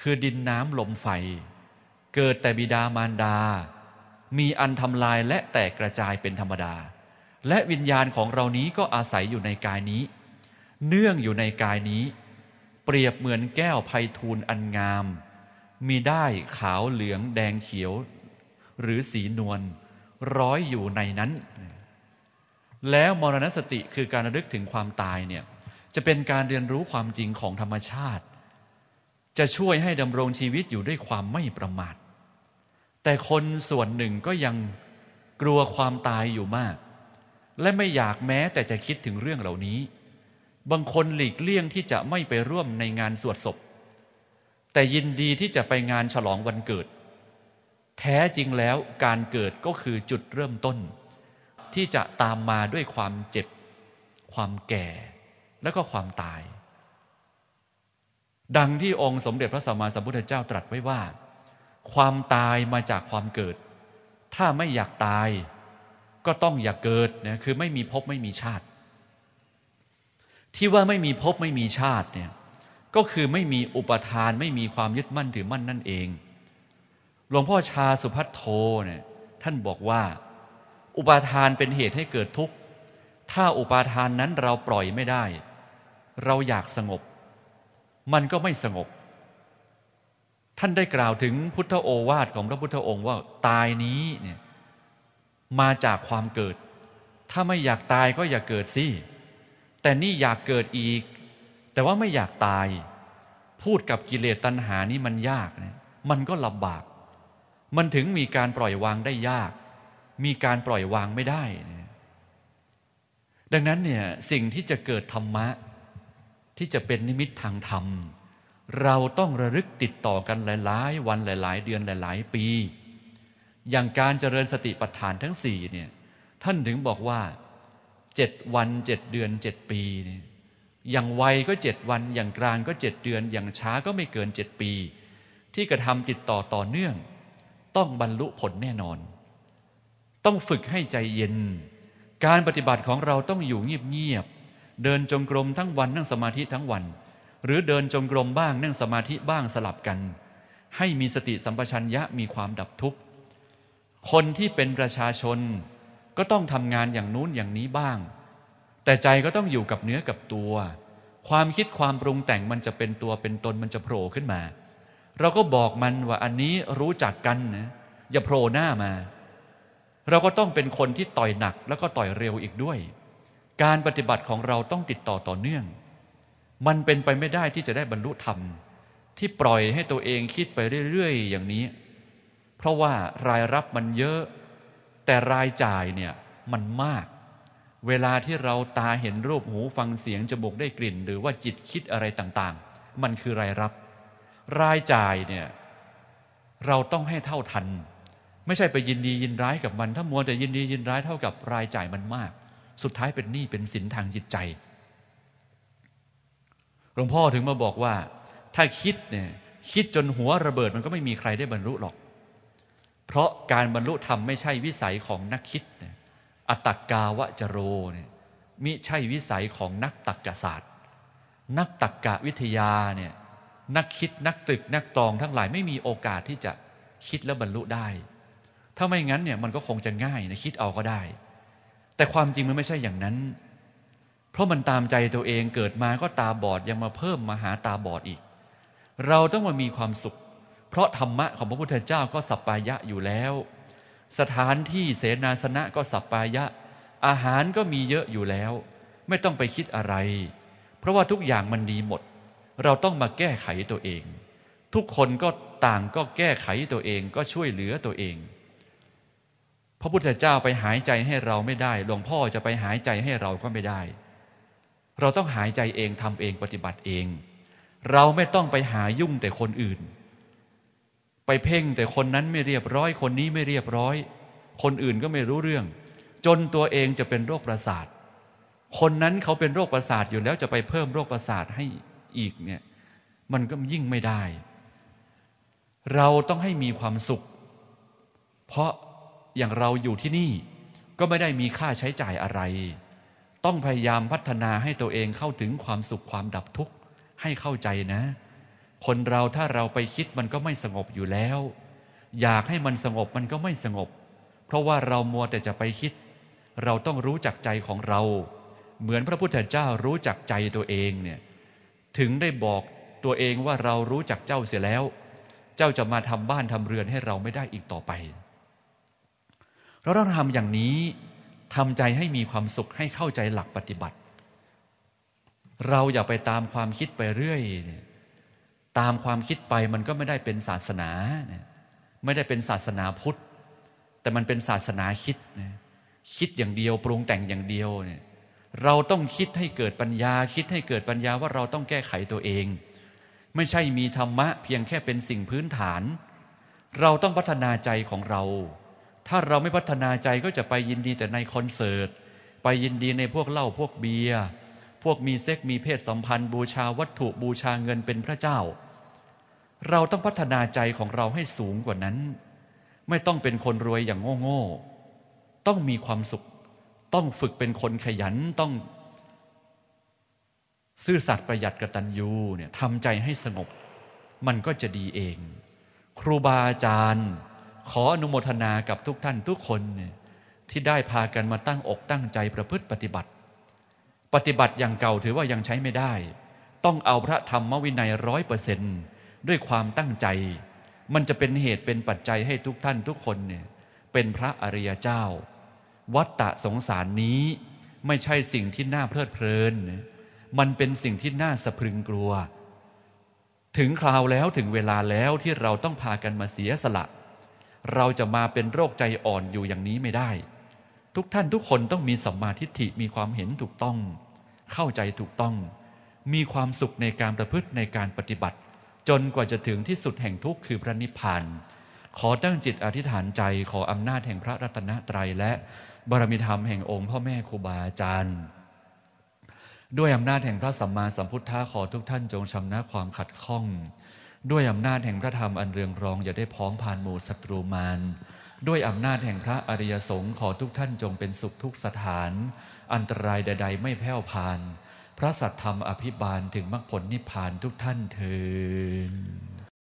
คือดินน้ำลมไฟเกิดแต่บิดามารดา มีอันทำลายและแตกกระจายเป็นธรรมดา และวิญญาณของเรานี้ก็อาศัยอยู่ในกายนี้ เนื่องอยู่ในกายนี้ เปรียบเหมือนแก้วไพทูลอันงาม มีได้ขาวเหลืองแดงเขียว หรือสีนวลร้อยอยู่ในนั้น แล้วมรณสติคือการระลึกถึงความตายเนี่ย จะเป็นการเรียนรู้ความจริงของธรรมชาติ จะช่วยให้ดำรงชีวิตอยู่ด้วยความไม่ประมาทแต่คนส่วนหนึ่งก็ยังกลัวความตายอยู่มาก และไม่อยากแม้แต่จะคิดถึงเรื่องเหล่านี้ บางคนหลีกเลี่ยงที่จะไม่ไปร่วมในงานสวดศพแต่ยินดีที่จะไปงานฉลองวันเกิด แท้จริงแล้วการเกิดก็คือจุดเริ่มต้น ที่จะตามมาด้วยความเจ็บความแก่และก็ความตาย ดังที่องค์สมเด็จพระสัมมาสัมพุทธเจ้าตรัสไว้ว่าความตายมาจากความเกิด ถ้าไม่อยากตาย ก็ต้องอย่ากเกิดนะคือไม่มีภพไม่มีชาติ ที่ว่าไม่มีภพไม่มีชาติเนี่ย ก็คือไม่มีอุปทานไม่มีความยึดมั่นถือมั่นนั่นเอง หลวงพ่อชาสุพัทโทเนี่ยท่านบอกว่า อุปทานเป็นเหตุให้เกิดทุกข์ ถ้าอุปทานนั้นเราปล่อยไม่ได้ เราอยากสงบ มันก็ไม่สงบท่านได้กล่าวถึงพุทธโอวาทของพระพุทธองค์ว่าตายนี้เนี่ยมาจากความเกิด ถ้าไม่อยากตายก็อย่าเกิดสิแต่นี่อยากเกิดอีก แต่ว่าไม่อยากตาย พูดกับกิเลสตัณหานี่มันยากนะมันก็ลำบาก มันถึงมีการปล่อยวางได้ยาก มีการปล่อยวางไม่ได้นะดังนั้นเนี่ยสิ่งที่จะเกิดธรรมะ ที่จะเป็นนิมิตทางธรรมเราต้องระลึกติดต่อกันหลาย ๆ วันหลาย ๆ เดือนหลายๆ ปี อย่างการเจริญสติปัฏฐานทั้งสี่เนี่ยท่านถึงบอกว่าเจ็ดวันเจ็ดเดือนเจ็ดปีเนี่ยอย่างไวก็เจ็ดวัน อย่างกลางก็เจ็ดเดือน อย่างช้าก็ไม่เกินเจ็ดปี ที่กระทำติดต่อต่อเนื่อง ต้องบรรลุผลแน่นอน ต้องฝึกให้ใจเย็น การปฏิบัติของเราต้องอยู่เงียบๆเดินจงกรมทั้งวันนั่งสมาธิทั้งวันหรือเดินจงกรมบ้างนั่งสมาธิบ้างสลับกัน ให้มีสติสัมปชัญญะมีความดับทุกข์ คนที่เป็นประชาชน ก็ต้องทำงานอย่างนู้นอย่างนี้บ้าง แต่ใจก็ต้องอยู่กับเนื้อกับตัว ความคิดความปรุงแต่งมันจะเป็นตัวเป็นตนมันจะโผล่ขึ้นมา เราก็บอกมันว่าอันนี้รู้จักกันนะ อย่าโผล่หน้ามา เราก็ต้องเป็นคนที่ต่อยหนักแล้วก็ต่อยเร็วอีกด้วย การปฏิบัติของเราต้องติดต่อต่อเนื่องมันเป็นไปไม่ได้ที่จะได้บรรลุธรรม ที่ปล่อยให้ตัวเองคิดไปเรื่อย ๆ อย่างนี้ เพราะว่ารายรับมันเยอะ แต่รายจ่ายเนี่ย มันมาก เวลาที่เราตาเห็นรูปหูฟังเสียงจมูกได้กลิ่น หรือว่าจิตคิดอะไรต่างๆ มันคือรายรับ รายจ่ายเนี่ย เราต้องให้เท่าทัน ไม่ใช่ไปยินดียินร้ายกับมันถ้ามัวแต่ยินดียินร้ายเท่ากับรายจ่ายมันมาก สุดท้ายเป็นหนี้เป็นสินทางจิตใจหลวงพ่อถึงมาบอกว่าถ้าคิดเนี่ยคิดจนหัวระเบิดมันก็ไม่มีใครได้บรรลุหรอก เพราะการบรรลุธรรมไม่ใช่วิสัยของนักคิดเนี่ยอตักกาวจโรเนี่ยมิใช่วิสัยของนักตักกศาสตร์ นักตักกะวิทยาเนี่ยนักคิดนักตึกนักตองทั้งหลายไม่มีโอกาสที่จะคิดและบรรลุได้ ถ้าไม่งั้นเนี่ยมันก็คงจะง่ายนะคิดเอาก็ได้ แต่ความจริงมันไม่ใช่อย่างนั้นเพราะมันตามใจตัวเองเกิดมาก็ตาบอดยังมาเพิ่มมาหาตาบอดอีก เราต้องมามีความสุข เพราะธรรมะของพระพุทธเจ้าก็สัปปายะอยู่แล้ว สถานที่เสนาสนะก็สัปปายะ อาหารก็มีเยอะอยู่แล้ว ไม่ต้องไปคิดอะไร เพราะว่าทุกอย่างมันดีหมด เราต้องมาแก้ไขตัวเอง ทุกคนก็ต่างก็แก้ไขตัวเองก็ช่วยเหลือตัวเอง พระพุทธเจ้าไปหายใจให้เราไม่ได้หลวงพ่อจะไปหายใจให้เราก็ไม่ได้เราต้องหายใจเองทำเองปฏิบัติเอง เราไม่ต้องไปหายุ่งแต่คนอื่น ไปเพ่งแต่คนนั้นไม่เรียบร้อย คนนี้ไม่เรียบร้อย คนอื่นก็ไม่รู้เรื่อง จนตัวเองจะเป็นโรคประสาทคนนั้นเขาเป็นโรคประสาทอยู่แล้วจะไปเพิ่มโรคประสาทให้อีกเนี่ย มันก็ยิ่งไม่ได้ เราต้องให้มีความสุข เพราะอย่างเราอยู่ที่นี่ ก็ไม่ได้มีค่าใช้จ่ายอะไรต้องพยายามพัฒนาให้ตัวเองเข้าถึงความสุขความดับทุกข์ให้เข้าใจนะ คนเราถ้าเราไปคิดมันก็ไม่สงบอยู่แล้ว อยากให้มันสงบมันก็ไม่สงบ เพราะว่าเรามัวแต่จะไปคิด เราต้องรู้จักใจของเรา เหมือนพระพุทธเจ้ารู้จักใจตัวเองเนี่ย ถึงได้บอกตัวเองว่าเรารู้จักเจ้าเสียแล้ว เจ้าจะมาทำบ้านทำเรือนให้เราไม่ได้อีกต่อไปเราต้องทำอย่างนี้ทำใจให้มีความสุขให้เข้าใจหลักปฏิบัติ เราอย่าไปตามความคิดไปเรื่อย ตามความคิดไปมันก็ไม่ได้เป็นศาสนา ไม่ได้เป็นศาสนาพุทธ แต่มันเป็นศาสนาคิด คิดอย่างเดียวปรุงแต่งอย่างเดียวเนี่ยเราต้องคิดให้เกิดปัญญา คิดให้เกิดปัญญาว่าเราต้องแก้ไขตัวเอง ไม่ใช่มีธรรมะเพียงแค่เป็นสิ่งพื้นฐาน เราต้องพัฒนาใจของเราถ้าเราไม่พัฒนาใจก็จะไปยินดีแต่ในคอนเสิร์ต ไปยินดีในพวกเหล้าพวกเบียร์ พวกมีเซ็กมีเพศสัมพันธ์บูชาวัตถุบูชาเงินเป็นพระเจ้า เราต้องพัฒนาใจของเราให้สูงกว่านั้น ไม่ต้องเป็นคนรวยอย่างโง่ๆต้องมีความสุข ต้องฝึกเป็นคนขยันต้อง ซื่อสัตย์ประหยัดกระตันยูเนี่ยทำใจให้สงบมันก็จะดีเอง ครูบาอาจารย์ขออนุโมทนากับทุกท่านทุกคน ที่ได้พากันมาตั้งอกตั้งใจประพฤติปฏิบัติ ปฏิบัติอย่างเก่าถือว่ายังใช้ไม่ได้ ต้องเอาพระธรรมวินัยร้อยเปอร์เซนด้วยความตั้งใจ มันจะเป็นเหตุเป็นปัจจัยให้ทุกท่านทุกคนเนี่ยเป็นพระอริยเจ้า วัตตะสงสารนี้ไม่ใช่สิ่งที่น่าเพลิดเพลินมันเป็นสิ่งที่น่าสะพรึงกลัว ถึงคราวแล้วถึงเวลาแล้วที่เราต้องพากันมาเสียสละเราจะมาเป็นโรคใจอ่อนอยู่อย่างนี้ไม่ได้ ทุกท่านทุกคนต้องมีสัมมาทิฏฐิมีความเห็นถูกต้อง เข้าใจถูกต้อง มีความสุขในการประพฤติในการปฏิบัติ จนกว่าจะถึงที่สุดแห่งทุกข์คือพระนิพพาน ขอตั้งจิตอธิษฐานใจขออำนาจแห่งพระรัตนตรัยและบารมีธรรมแห่งองค์พ่อแม่ครูบาอาจารย์ด้วยอำนาจแห่งพระสัมมาสัมพุทธะขอทุกท่านจงชำนะความขัดข้องด้วยอำนาจแห่งพระธรรม อันเรืองรองอย่าได้พ้องผ่านหมู่ศัตรูมาร ด้วยอำนาจแห่งพระอริยสงฆ์ขอทุกท่านจงเป็นสุขทุกสถาน อันตรายใดๆไม่แผ่วพาน พระสัทธรรมอภิบาลถึงมรรคผลนิพพานทุกท่านเถิด